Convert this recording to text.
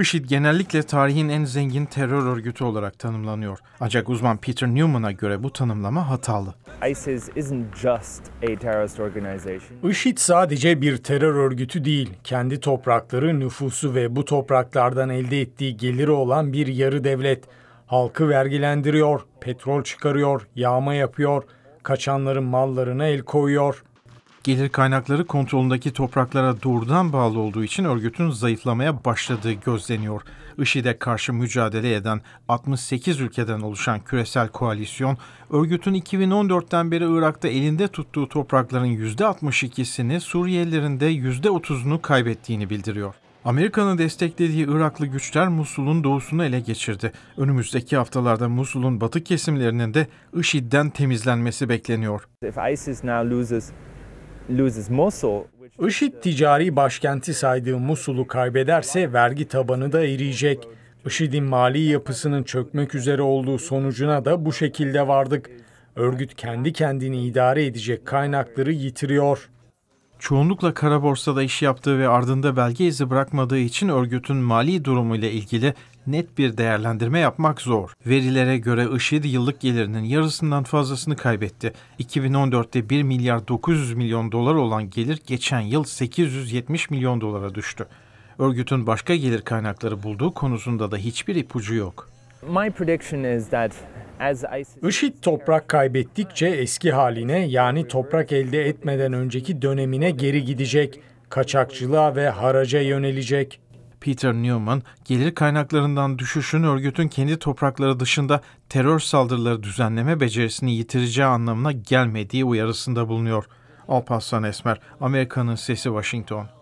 IŞİD genellikle tarihin en zengin terör örgütü olarak tanımlanıyor. Ancak uzman Peter Newman'a göre bu tanımlama hatalı. IŞİD sadece bir terör örgütü değil, kendi toprakları, nüfusu ve bu topraklardan elde ettiği geliri olan bir yarı devlet. Halkı vergilendiriyor, petrol çıkarıyor, yağma yapıyor, kaçanların mallarına el koyuyor. Gelir kaynakları kontrolündeki topraklara doğrudan bağlı olduğu için örgütün zayıflamaya başladığı gözleniyor. IŞİD'e karşı mücadele eden 68 ülkeden oluşan küresel koalisyon, örgütün 2014'ten beri Irak'ta elinde tuttuğu toprakların %62'sini, Suriyelilerin de %30'unu kaybettiğini bildiriyor. Amerika'nın desteklediği Iraklı güçler Musul'un doğusunu ele geçirdi. Önümüzdeki haftalarda Musul'un batı kesimlerinin de IŞİD'den temizlenmesi bekleniyor. IŞİD ticari başkenti saydığı Musul'u kaybederse vergi tabanı da eriyecek. IŞİD'in mali yapısının çökmek üzere olduğu sonucuna da bu şekilde vardık. Örgüt kendi kendini idare edecek kaynakları yitiriyor çoğunlukla kara borsada iş yaptığı ve ardında belge izi bırakmadığı için örgütün mali durumu ile ilgili net bir değerlendirme yapmak zor. Verilere göre IŞİD yıllık gelirinin yarısından fazlasını kaybetti. 2014'te 1 milyar 900 milyon dolar olan gelir geçen yıl 870 milyon dolara düştü. Örgütün başka gelir kaynakları bulduğu konusunda da hiçbir ipucu yok. My prediction is that IŞİD toprak kaybettikçe eski haline yani toprak elde etmeden önceki dönemine geri gidecek, kaçakçılığa ve haraca yönelecek. Peter Newman, gelir kaynaklarından düşüşün örgütün kendi toprakları dışında terör saldırıları düzenleme becerisini yitireceği anlamına gelmediği uyarısında bulunuyor. Alparslan Esmer, Amerika'nın Sesi Washington.